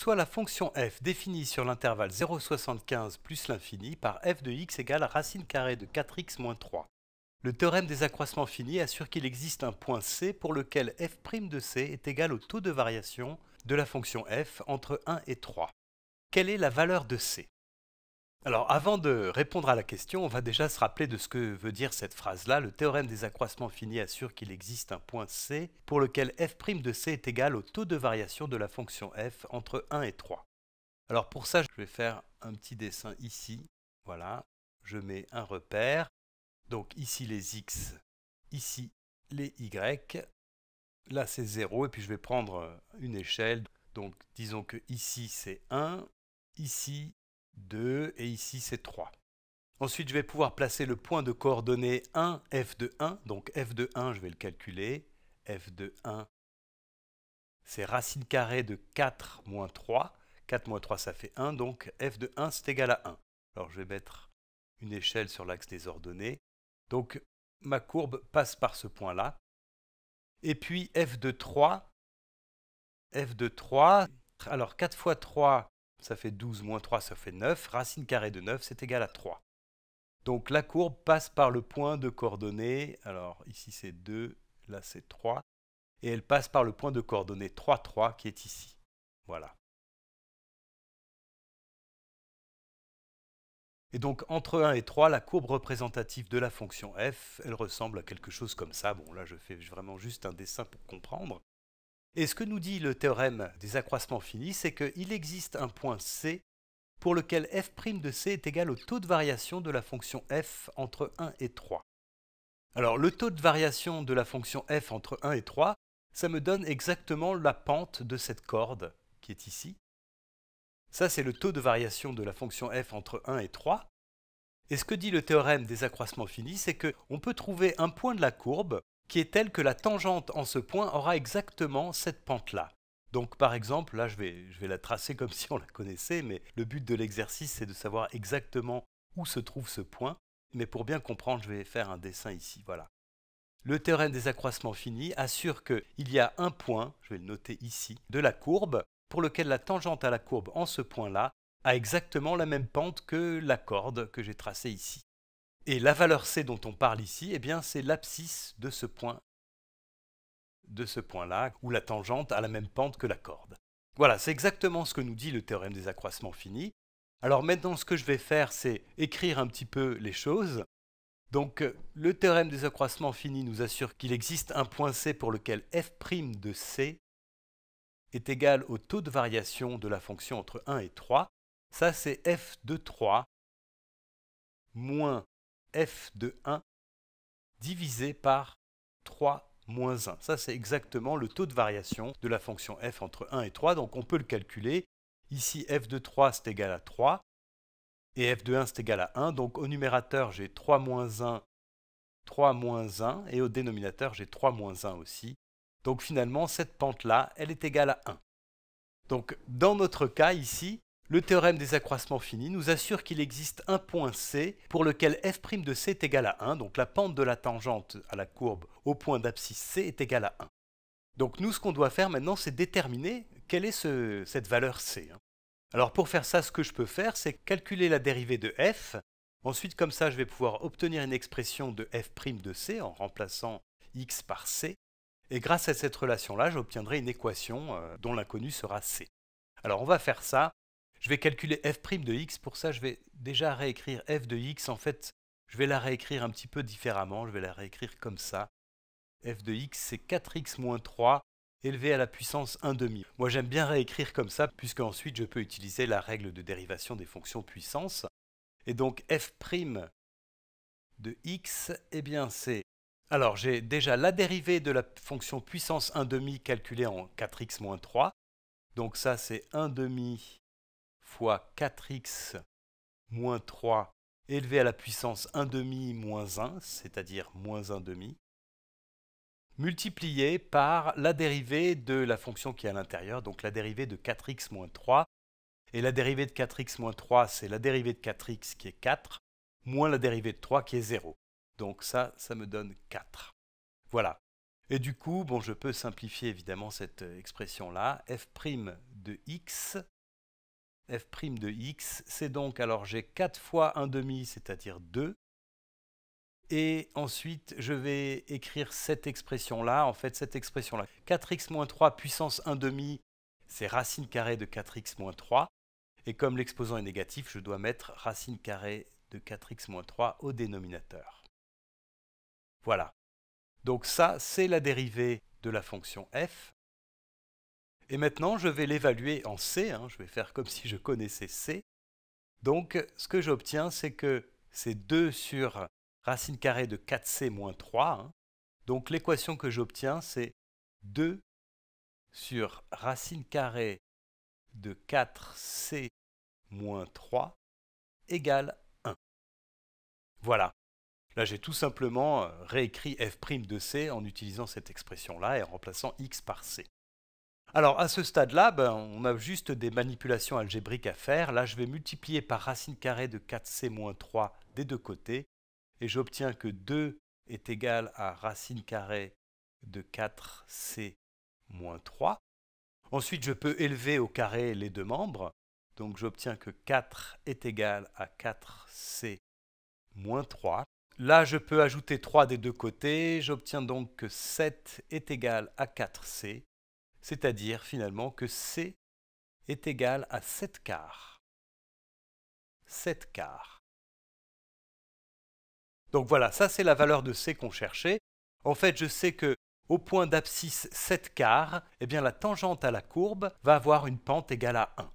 soit la fonction f définie sur l'intervalle 0,75 plus l'infini par f de x égale racine carrée de 4x moins 3. Le théorème des accroissements finis assure qu'il existe un point C pour lequel f' de C est égal au taux de variation de la fonction f entre 1 et 3. Quelle est la valeur de C alors avant de répondre à la question, on va déjà se rappeler de ce que veut dire cette phrase-là. Le théorème des accroissements finis assure qu'il existe un point C pour lequel f' de C est égal au taux de variation de la fonction f entre 1 et 3. Alors pour ça, je vais faire un petit dessin ici. Voilà, je mets un repère. Donc ici les x, ici les y. Là c'est 0 et puis je vais prendre une échelle. Donc disons que ici c'est 1, ici 2, et ici c'est 3. Ensuite, je vais pouvoir placer le point de coordonnées 1, f de 1, donc f de 1, je vais le calculer, f de 1, c'est racine carrée de 4 moins 3, 4 moins 3 ça fait 1, donc f de 1 c'est égal à 1. Alors je vais mettre une échelle sur l'axe des ordonnées, donc ma courbe passe par ce point-là, et puis f de 3, f de 3, alors 4 fois 3 ça fait 12 moins 3, ça fait 9. Racine carrée de 9, c'est égal à 3. Donc la courbe passe par le point de coordonnées. Alors ici c'est 2, là c'est 3. Et elle passe par le point de coordonnées 3, 3 qui est ici. Voilà. Et donc entre 1 et 3, la courbe représentative de la fonction f, elle ressemble à quelque chose comme ça. Bon là je fais vraiment juste un dessin pour comprendre. Et ce que nous dit le théorème des accroissements finis, c'est qu'il existe un point C pour lequel f' de c est égal au taux de variation de la fonction f entre 1 et 3. Alors le taux de variation de la fonction f entre 1 et 3, ça me donne exactement la pente de cette corde qui est ici. Ça c'est le taux de variation de la fonction f entre 1 et 3. Et ce que dit le théorème des accroissements finis, c'est qu'on peut trouver un point de la courbe qui est telle que la tangente en ce point aura exactement cette pente-là. Donc par exemple, là je vais, la tracer comme si on la connaissait, mais le but de l'exercice c'est de savoir exactement où se trouve ce point. Mais pour bien comprendre, je vais faire un dessin ici, voilà. Le théorème des accroissements finis assure qu'il y a un point, je vais le noter ici, de la courbe, pour lequel la tangente à la courbe en ce point-là a exactement la même pente que la corde que j'ai tracée ici. Et la valeur C dont on parle ici, eh bien, c'est l'abscisse de ce point de ce point-là, où la tangente a la même pente que la corde. Voilà, c'est exactement ce que nous dit le théorème des accroissements finis. Alors maintenant, ce que je vais faire, c'est écrire un petit peu les choses. Donc, euh, le théorème des accroissements finis nous assure qu'il existe un point C pour lequel f' de C est égal au taux de variation de la fonction entre 1 et 3. Ça, c'est f de 3 moins f de 1 divisé par 3 moins 1. Ça, c'est exactement le taux de variation de la fonction f entre 1 et 3, donc on peut le calculer. Ici, f de 3, c'est égal à 3, et f de 1, c'est égal à 1. Donc au numérateur, j'ai 3 moins 1, 3 moins 1, et au dénominateur, j'ai 3 moins 1 aussi. Donc finalement, cette pente-là, elle est égale à 1. Donc dans notre cas ici, le théorème des accroissements finis nous assure qu'il existe un point C pour lequel f' de c est égal à 1, donc la pente de la tangente à la courbe au point d'abscisse C est égale à 1. Donc nous, ce qu'on doit faire maintenant, c'est déterminer quelle est cette valeur C. Hein. Alors pour faire ça, ce que je peux faire, c'est calculer la dérivée de f. Ensuite, comme ça, je vais pouvoir obtenir une expression de f' de c en remplaçant x par c. Et grâce à cette relation-là, j'obtiendrai une équation euh, dont l'inconnu sera c. Alors on va faire ça je vais calculer f' de x, pour ça je vais déjà réécrire f de x, en fait je vais la réécrire un petit peu différemment, je vais la réécrire comme ça. f de x c'est 4x moins 3 élevé à la puissance 1 demi. Moi j'aime bien réécrire comme ça, puisque ensuite je peux utiliser la règle de dérivation des fonctions puissance. Et donc f' de x, eh bien c'est... Alors j'ai déjà la dérivée de la fonction puissance 1 demi calculée en 4x moins 3. Donc ça c'est 1 demi fois 4x moins 3 élevé à la puissance 1 demi moins 1, c'est-à-dire moins 1 demi, multiplié par la dérivée de la fonction qui est à l'intérieur, donc la dérivée de 4x moins 3. Et la dérivée de 4x moins 3, c'est la dérivée de 4x qui est 4, moins la dérivée de 3 qui est 0. Donc ça, ça me donne 4. Voilà. Et du coup, je peux simplifier évidemment cette euh, expression-là. f' de x f' de x, c'est donc, alors j'ai 4 fois 1 demi, c'est-à-dire 2. Et ensuite, je vais écrire cette expression-là, en fait cette expression-là. 4x moins 3 puissance 1 demi, c'est racine carrée de 4x moins 3. Et comme l'exposant est négatif, je dois mettre racine carrée de 4x moins 3 au dénominateur. Voilà. Donc ça, c'est la dérivée de la fonction f. Et maintenant, je vais l'évaluer en C, hein, je vais faire comme si je connaissais C. Donc, ce que j'obtiens, c'est que c'est 2 sur racine carrée de 4C moins 3. Hein. Donc, l'équation que j'obtiens, c'est 2 sur racine carrée de 4C moins 3 égale 1. Voilà. Là, j'ai tout simplement euh, réécrit f' de c en utilisant cette expression-là et en remplaçant x par c. Alors à ce stade-là, ben, on a juste des manipulations algébriques à faire. Là, je vais multiplier par racine carrée de 4c-3 moins des deux côtés, et j'obtiens que 2 est égal à racine carrée de 4c-3. Ensuite, je peux élever au carré les deux membres, donc j'obtiens que 4 est égal à 4c-3. moins Là, je peux ajouter 3 des deux côtés, j'obtiens donc que 7 est égal à 4c c'est-à-dire finalement que C est égal à 7 quarts. 7 quarts. Donc voilà, ça c'est la valeur de C qu'on cherchait. En fait, je sais que au point d'abscisse 7 quarts, eh bien la tangente à la courbe va avoir une pente égale à 1.